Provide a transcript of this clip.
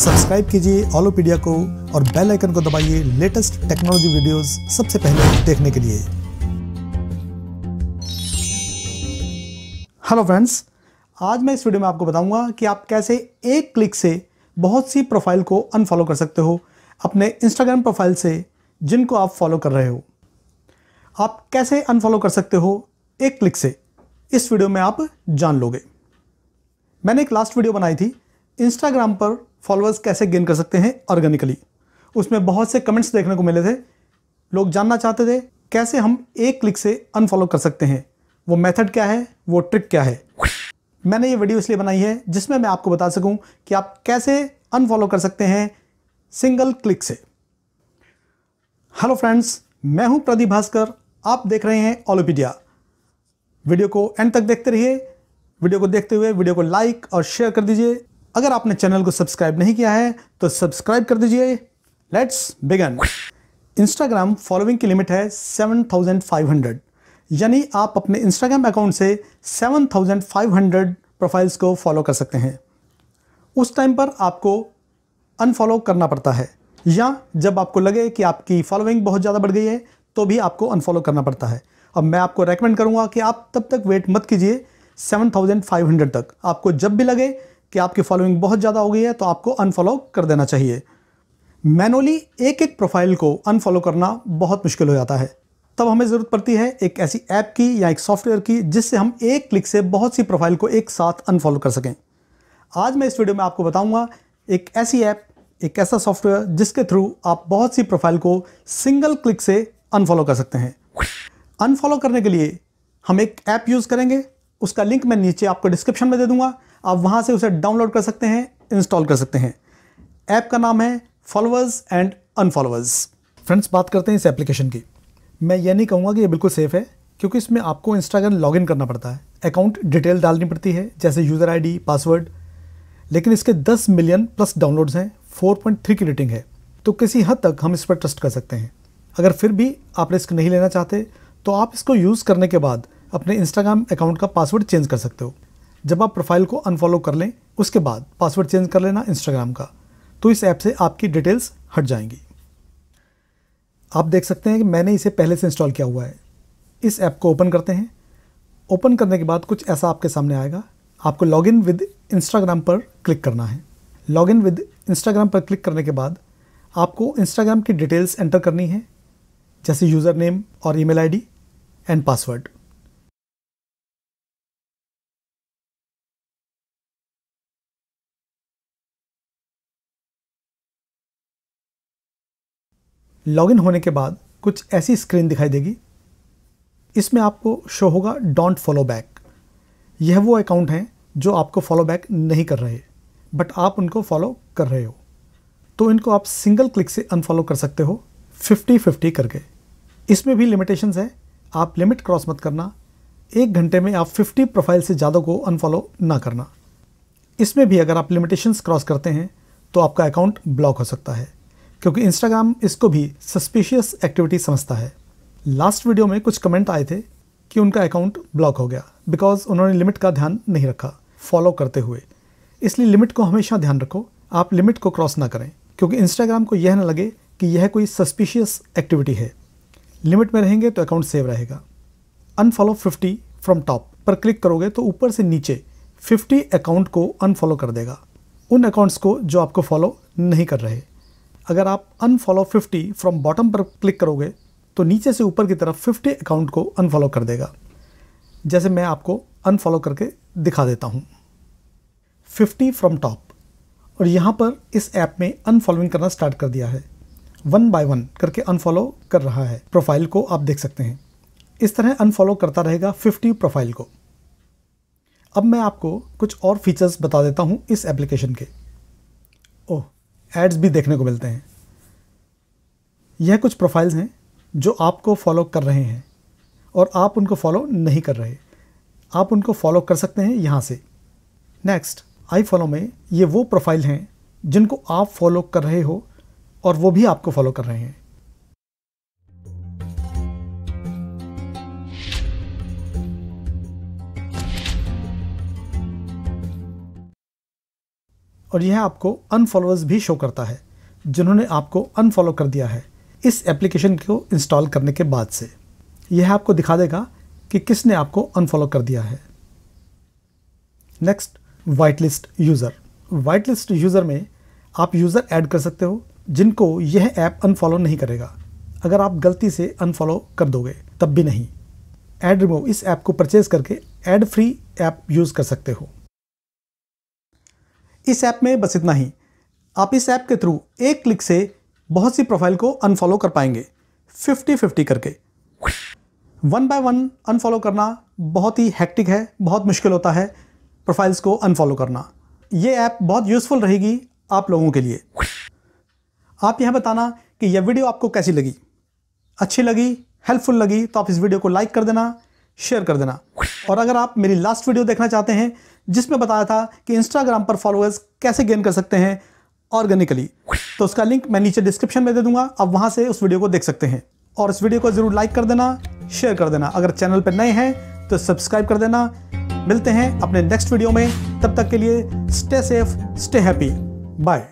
subscribe कीजिए ऑलोपीडिया को और बेल आइकन को दबाइए लेटेस्ट टेक्नोलॉजी वीडियोस सबसे पहले देखने के लिए हेलो फ्रेंड्स आज मैं इस वीडियो में आपको बताऊंगा कि आप कैसे एक क्लिक से बहुत सी प्रोफाइल को अनफॉलो कर सकते हो अपने इंस्टाग्राम प्रोफाइल से जिनको आप फॉलो कर रहे हो आप कैसे अनफॉलो कर सकते हो एक क्लिक से इस वीडियो में आप जान लोगे मैंने एक लास्ट वीडियो बनाई थी इंस्टाग्राम पर फॉलोअर्स कैसे गेन कर सकते हैं ऑर्गेनिकली उसमें बहुत से कमेंट्स देखने को मिले थे लोग जानना चाहते थे कैसे हम एक क्लिक से अनफॉलो कर सकते हैं वो मेथड क्या है वो ट्रिक क्या है मैंने ये वीडियो इसलिए बनाई है जिसमें मैं आपको बता सकूं कि आप कैसे अनफॉलो कर सकते हैं सिंगल क्लिक से हेलो फ्रेंड्स मैं हूं प्रदीप भास्कर आप देख रहे हैं ऑलोपीडिया वीडियो को एंड तक देखते रहिए वीडियो को देखते हुए वीडियो को लाइक और शेयर कर दीजिए अगर आपने चैनल को सब्सक्राइब नहीं किया है तो सब्सक्राइब कर दीजिए लेट्स बिगन इंस्टाग्राम फॉलोइंग की लिमिट है 7500 यानी आप अपने इंस्टाग्राम अकाउंट से 7500 प्रोफाइल्स को फॉलो कर सकते हैं उस टाइम पर आपको अनफॉलो करना पड़ता है या जब आपको लगे कि आपकी फॉलोइंग बहुत ज़्यादा बढ़ गई है तो भी आपको अनफॉलो करना पड़ता है अब मैं आपको रेकमेंड करूँगा कि आप तब तक वेट मत कीजिए 7500 तक आपको जब भी लगे कि आपकी फॉलोइंग बहुत ज़्यादा हो गई है तो आपको अनफॉलो कर देना चाहिए मैनुअली एक एक प्रोफाइल को अनफॉलो करना बहुत मुश्किल हो जाता है तब हमें ज़रूरत पड़ती है एक ऐसी ऐप की या एक सॉफ्टवेयर की जिससे हम एक क्लिक से बहुत सी प्रोफाइल को एक साथ अनफॉलो कर सकें आज मैं इस वीडियो में आपको बताऊंगा एक ऐसी ऐप एक ऐसा सॉफ्टवेयर जिसके थ्रू आप बहुत सी प्रोफाइल को सिंगल क्लिक से अनफॉलो कर सकते हैं अनफॉलो करने के लिए हम एक ऐप यूज़ करेंगे उसका लिंक मैं नीचे आपको डिस्क्रिप्शन में दे दूंगा आप वहाँ से उसे डाउनलोड कर सकते हैं इंस्टॉल कर सकते हैं ऐप का नाम है फॉलोअर्स एंड अनफॉलोअर्स फ्रेंड्स बात करते हैं इस एप्लीकेशन की मैं ये नहीं कहूँगा कि ये बिल्कुल सेफ़ है क्योंकि इसमें आपको इंस्टाग्राम लॉगिन करना पड़ता है अकाउंट डिटेल डालनी पड़ती है जैसे यूज़र आईडी पासवर्ड लेकिन इसके 10 मिलियन प्लस डाउनलोड्स हैं 4.3 की रेटिंग है तो किसी हद तक हम इस पर ट्रस्ट कर सकते हैं अगर फिर भी आप रिस्क नहीं लेना चाहते तो आप इसको यूज़ करने के बाद अपने इंस्टाग्राम अकाउंट का पासवर्ड चेंज कर सकते हो जब आप प्रोफाइल को अनफॉलो कर लें उसके बाद पासवर्ड चेंज कर लेना इंस्टाग्राम का तो इस ऐप से आपकी डिटेल्स हट जाएंगी आप देख सकते हैं कि मैंने इसे पहले से इंस्टॉल किया हुआ है इस ऐप को ओपन करते हैं ओपन करने के बाद कुछ ऐसा आपके सामने आएगा आपको लॉग इन विद इंस्टाग्राम पर क्लिक करना है लॉग इन विद इंस्टाग्राम पर क्लिक करने के बाद आपको इंस्टाग्राम की डिटेल्स एंटर करनी है जैसे यूज़र नेम और email ID and password login होने के बाद कुछ ऐसी स्क्रीन दिखाई देगी इसमें आपको शो होगा डोंट फॉलो बैक यह वो अकाउंट हैं जो आपको फॉलो बैक नहीं कर रहे बट आप उनको फॉलो कर रहे हो तो इनको आप सिंगल क्लिक से अनफॉलो कर सकते हो फिफ्टी फिफ्टी करके इसमें भी लिमिटेशंस है आप लिमिट क्रॉस मत करना एक घंटे में आप 50 प्रोफाइल से ज़्यादा को अनफॉलो ना करना इसमें भी अगर आप लिमिटेशंस क्रॉस करते हैं तो आपका अकाउंट ब्लॉक हो सकता है क्योंकि इंस्टाग्राम इसको भी सस्पिशियस एक्टिविटी समझता है लास्ट वीडियो में कुछ कमेंट आए थे कि उनका अकाउंट ब्लॉक हो गया बिकॉज उन्होंने लिमिट का ध्यान नहीं रखा फॉलो करते हुए इसलिए लिमिट को हमेशा ध्यान रखो आप लिमिट को क्रॉस ना करें क्योंकि इंस्टाग्राम को यह ना लगे कि यह कोई सस्पिशियस एक्टिविटी है लिमिट में रहेंगे तो अकाउंट सेव रहेगा अनफॉलो 50 फ्रॉम टॉप पर क्लिक करोगे तो ऊपर से नीचे 50 अकाउंट को अनफॉलो कर देगा उन अकाउंट्स को जो आपको फॉलो नहीं कर रहे अगर आप अनफॉलो 50 फ्रॉम बॉटम पर क्लिक करोगे तो नीचे से ऊपर की तरफ 50 अकाउंट को अनफॉलो कर देगा जैसे मैं आपको अनफॉलो करके दिखा देता हूँ 50 फ्रॉम टॉप और यहाँ पर इस ऐप में अनफॉलोइंग करना स्टार्ट कर दिया है वन बाय वन करके अनफॉलो कर रहा है प्रोफाइल को आप देख सकते हैं इस तरह अनफॉलो करता रहेगा 50 प्रोफाइल को अब मैं आपको कुछ और फीचर्स बता देता हूँ इस एप्लीकेशन के ओह एड्स भी देखने को मिलते हैं यह कुछ प्रोफाइल्स हैं जो आपको फॉलो कर रहे हैं और आप उनको फॉलो नहीं कर रहे आप उनको फॉलो कर सकते हैं यहाँ से नेक्स्ट आई फॉलो में ये वो प्रोफाइल हैं जिनको आप फॉलो कर रहे हो और वो भी आपको फॉलो कर रहे हैं और यह आपको अनफॉलोअर्स भी शो करता है जिन्होंने आपको अनफॉलो कर दिया है इस एप्लीकेशन को इंस्टॉल करने के बाद से यह आपको दिखा देगा कि किसने आपको अनफॉलो कर दिया है next white list user white list user में आप यूज़र ऐड कर सकते हो जिनको यह ऐप अनफॉलो नहीं करेगा अगर आप गलती से अनफॉलो कर दोगे तब भी नहीं एड रिमूव इस ऐप को परचेज करके एड फ्री ऐप यूज़ कर सकते हो इस ऐप में बस इतना ही आप इस ऐप के थ्रू एक क्लिक से बहुत सी प्रोफाइल को अनफॉलो कर पाएंगे फिफ्टी फिफ्टी करके वन बाय वन अनफॉलो करना बहुत ही हैक्टिक है बहुत मुश्किल होता है प्रोफाइल्स को अनफॉलो करना ये ऐप बहुत यूज़फुल रहेगी आप लोगों के लिए आप यह बताना कि यह वीडियो आपको कैसी लगी अच्छी लगी हेल्पफुल लगी तो आप इस वीडियो को लाइक कर देना शेयर कर देना और अगर आप मेरी लास्ट वीडियो देखना चाहते हैं जिसमें बताया था कि इंस्टाग्राम पर फॉलोअर्स कैसे गेन कर सकते हैं ऑर्गेनिकली तो उसका लिंक मैं नीचे डिस्क्रिप्शन में दे दूंगा आप वहां से उस वीडियो को देख सकते हैं और इस वीडियो को ज़रूर लाइक कर देना शेयर कर देना अगर चैनल पर नए हैं तो सब्सक्राइब कर देना मिलते हैं अपने नेक्स्ट वीडियो में तब तक के लिए stay safe stay happy bye